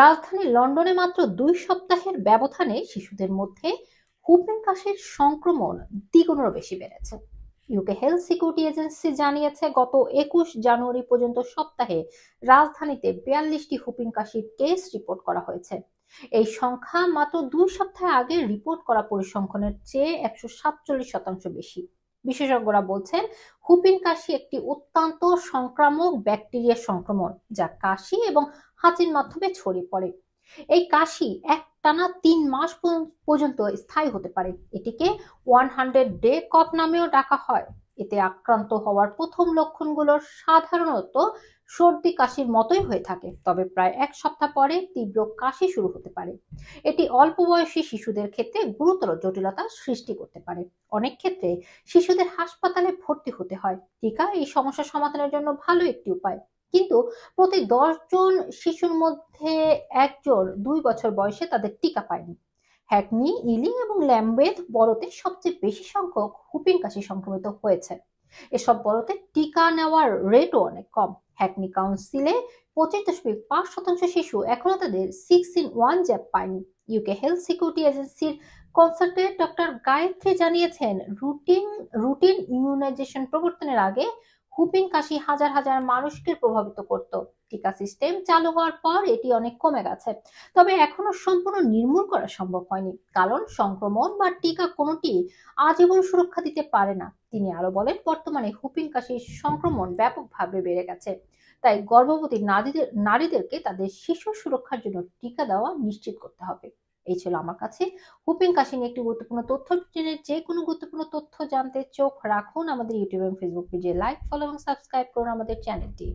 রাজধানী লন্ডনে মাত্র দুই সপ্তাহের ব্যবধানে শিশুদের মধ্যে হুপেন কাশের সংক্রমণ দ্বিগুণেরও বেশি বেড়েছে ইউকে হেলথ সিকিউরিটি এজেন্সি জানিয়েছে গত একুশ জানুয়ারি পর্যন্ত সপ্তাহে রাজধানীতে বিয়াল্লিশটি হুপিং কাশির কেস রিপোর্ট করা হয়েছে এই সংখ্যা মাত্র দুই সপ্তাহ আগে রিপোর্ট করা পরিসংখ্যানের চেয়ে একশো সাতচল্লিশ শতাংশ বেশি বিশেষজ্ঞরা বলছেন হুপিন কাশি একটি অত্যন্ত সংক্রামক ব্যাকটেরিয়া সংক্রমণ যা কাশি এবং হাঁচির মাধ্যমে ছড়িয়ে পড়ে এই কাশি এক টানা তিন মাস পর্যন্ত স্থায়ী হতে পারে এটিকে ওয়ান হান্ড্রেড ডে কপ নামেও ডাকা হয় এতে আক্রান্ত হওয়ার প্রথম লক্ষণগুলো সাধারণত সর্দি কাশির মতোই হয়ে থাকে তবে প্রায় এক সপ্তাহ পরে তীব্র কাশি শুরু হতে পারে এটি অল্প বয়সী শিশুদের ক্ষেত্রে গুরুতর জটিলতা সৃষ্টি করতে পারে অনেক ক্ষেত্রে শিশুদের হাসপাতালে ভর্তি হতে হয় টিকা এই সমস্যা সমাধানের জন্য ভালো একটি উপায় কিন্তু প্রতি দশজন শিশুর মধ্যে একজন দুই বছর বয়সে তাদের টিকা পায়নি হ্যাকনি ইলিং এবং ল্যাম্বেদ বরতে সবচেয়ে বেশি সংখ্যক হুপিং কাশি সংক্রমিত হয়েছে এসব বরতে টিকা নেওয়ার রেটও অনেক কম হ্যাকনি কাউন্সিলে পঁচিশ দশমিক পাঁচ শতাংশ শিশু এখনও তাদের সিক্স ইন ওয়ান জ্যাপ পায়নি ইউকে হেলথ সিকিউরিটি এজেন্সির কনসালটেন্ট ডক্টর গায়ত্রী জানিয়েছেন রুটিন রুটিন ইমিউনাইজেশন প্রবর্তনের আগে হুপিং কাশি হাজার হাজার মানুষকে প্রভাবিত করতো টিকা সিস্টেম চালু হওয়ার পর এটি অনেক কমে গেছে তবে এখনো সম্পূর্ণ নির্মূল করা সম্ভব হয়নি কারণ সংক্রমণ বা টিকা কোনটি আজীবন সুরক্ষা দিতে পারে না তিনি আরো বলেন বর্তমানে হুপিং কাশির সংক্রমণ ব্যাপকভাবে বেড়ে গেছে তাই গর্ভবতী নারীদের নারীদেরকে তাদের শিশু সুরক্ষার জন্য টিকা দেওয়া নিশ্চিত করতে হবে এই ছিল আমার কাছে হুপিং কাশি নিয়ে একটি গুরুত্বপূর্ণ তথ্য যে কোনো গুরুত্বপূর্ণ তথ্য জানতে চোখ রাখুন আমাদের ইউটিউব এবং ফেসবুক পেজে লাইক ফলো এবং সাবস্ক্রাইব করুন আমাদের চ্যানেলটি